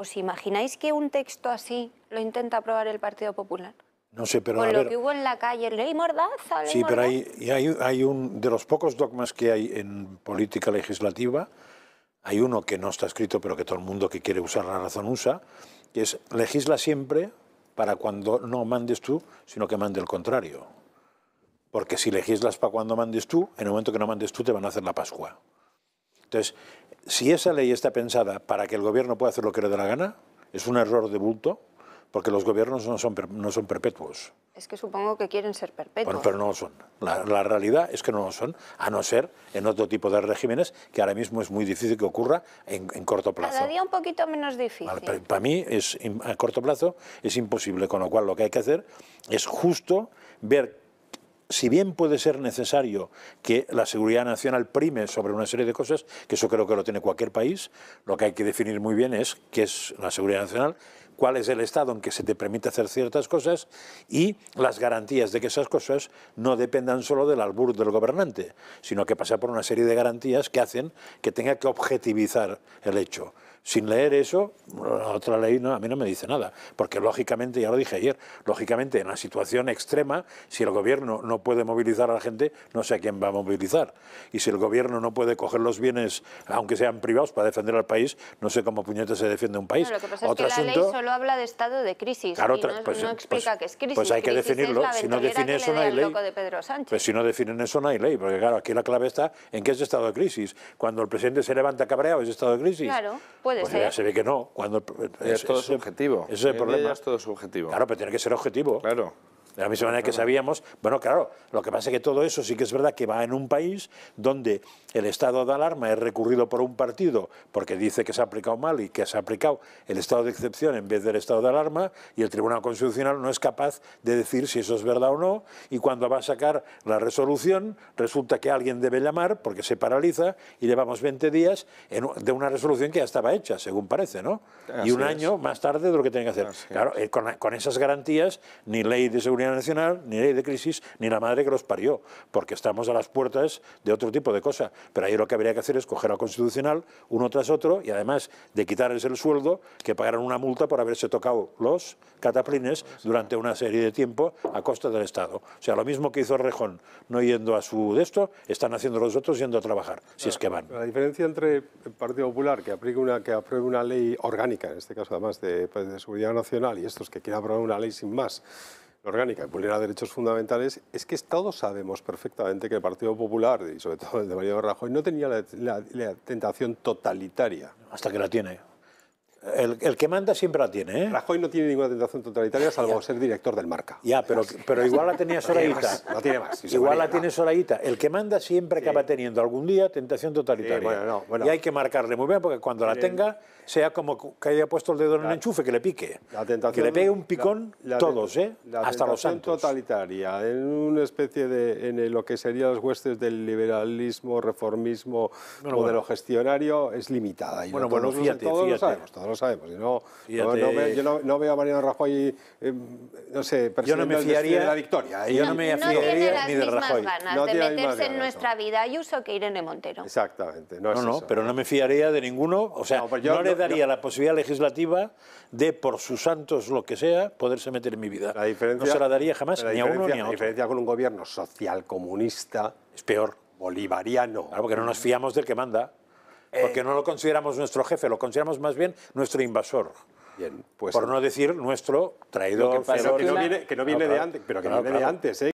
¿os imagináis que un texto así lo intenta aprobar el Partido Popular? No sé, pero. Con lo que hubo en la calle, ley mordaza. sí, pero hay, un. De los pocos dogmas que hay en política legislativa, hay uno que no está escrito, pero que todo el mundo que quiere usar la razón usa, que es legisla siempre para cuando no mandes tú, sino que mande el contrario. Porque si legislas para cuando mandes tú, en el momento que no mandes tú te van a hacer la Pascua. Entonces, si esa ley está pensada para que el gobierno pueda hacer lo que le dé la gana, es un error de bulto, porque los gobiernos no son, no son perpetuos. Es que supongo que quieren ser perpetuos. Bueno, pero no lo son. La, realidad es que no lo son, a no ser en otro tipo de regímenes que ahora mismo es muy difícil que ocurra en, corto plazo. Cada día un poquito menos difícil. para, mí, es, a corto plazo, es imposible, con lo cual lo que hay que hacer es justo ver si bien puede ser necesario que la seguridad nacional prime sobre una serie de cosas, que eso creo que lo tiene cualquier país, lo que hay que definir muy bien es qué es la seguridad nacional, cuál es el estado en que se te permite hacer ciertas cosas y las garantías de que esas cosas no dependan solo del albur del gobernante, sino que pasa por una serie de garantías que hacen que tenga que objetivizar el hecho sin leer eso, otra ley no, a mí no me dice nada, porque lógicamente, ya lo dije ayer, lógicamente en la situación extrema, si el gobierno no puede movilizar a la gente, no sé a quién va a movilizar. Y si el gobierno no puede coger los bienes, aunque sean privados, para defender al país, no sé cómo puñete se defiende un país. Otra lo que pasa es que la ley solo habla de estado de crisis, claro, y no, pues, pues, explica que es crisis. Pues hay que definirlo, si no define eso no hay ley. Pues si no definen eso no hay ley, porque claro, aquí la clave está en qué es estado de crisis. Cuando el presidente se levanta cabreado es estado de crisis. Claro, pues pues Ya se ve que no. Cuando, es, todo subjetivo. Eso es el problema. es todo subjetivo. Claro, pero tiene que ser objetivo. Claro. De la misma manera que sabíamos, bueno, claro, lo que pasa es que todo eso sí que es verdad que va en un país donde el estado de alarma es recurrido por un partido porque dice que se ha aplicado mal y que se ha aplicado el estado de excepción en vez del estado de alarma y el Tribunal Constitucional no es capaz de decir si eso es verdad o no y cuando va a sacar la resolución resulta que alguien debe llamar porque se paraliza y llevamos 20 días de una resolución que ya estaba hecha, según parece, ¿no? y un año más tarde de lo que tiene que hacer. claro, eh, con, con esas garantías ni ley de seguridad nacional, ni ley de crisis, ni la madre que los parió, porque estamos a las puertas de otro tipo de cosas. Pero ahí lo que habría que hacer es coger al constitucional uno tras otro y además de quitarles el sueldo, que pagaran una multa por haberse tocado los cataplines durante una serie de tiempo a costa del Estado. O sea, lo mismo que hizo Rejón no yendo a su de están haciendo los otros yendo a trabajar, si es que van. La diferencia entre el Partido Popular, que, una, que apruebe una ley orgánica, en este caso además de, pues, de seguridad nacional, y estos que quieren aprobar una ley sin más, la orgánica y de derechos fundamentales, es que todos sabemos perfectamente que el Partido Popular, y sobre todo el de Mariano Rajoy, no tenía la tentación totalitaria. Hasta que la tiene. El, que manda siempre la tiene, ¿eh? Rajoy no tiene ninguna tentación totalitaria salvo ser director del Marca. Ya, pero, pero igual la tenía Sorayita. No tiene más. igual la tiene Sorayita. El que manda siempre acaba teniendo algún día tentación totalitaria. Y hay que marcarle muy bien porque cuando la tenga sea como que haya puesto el dedo en el enchufe, que le pique. que le pegue un picón todos, ¿eh? Hasta los santos. totalitaria, en una especie de... en lo que serían las huestes del liberalismo, reformismo, o de modelo gestionario, es limitada. Y bueno, bueno, fíjate, fíjate. Todos lo sabemos. No, no, no yo no, veo a Mariano Rajoy, em, no sé, yo no me fiaría de la victoria. Yo no, me fiaría ni de Rajoy. Ganas de meterse en nuestra vida Ayuso que Irene Montero. Exactamente. No, no, pero no me fiaría de ninguno. O sea, no pues le daría la posibilidad legislativa de, por sus santos lo que sea, poderse meter en mi vida. no se la daría jamás ni a uno ni a otro. La diferencia con un gobierno social comunista es peor. Bolivariano. Claro, porque no nos fiamos del que manda porque eh, no lo consideramos nuestro jefe, lo consideramos más bien nuestro invasor. Pues por no decir nuestro traidor. Que, no viene, de antes, pero que no viene de antes, ¿eh?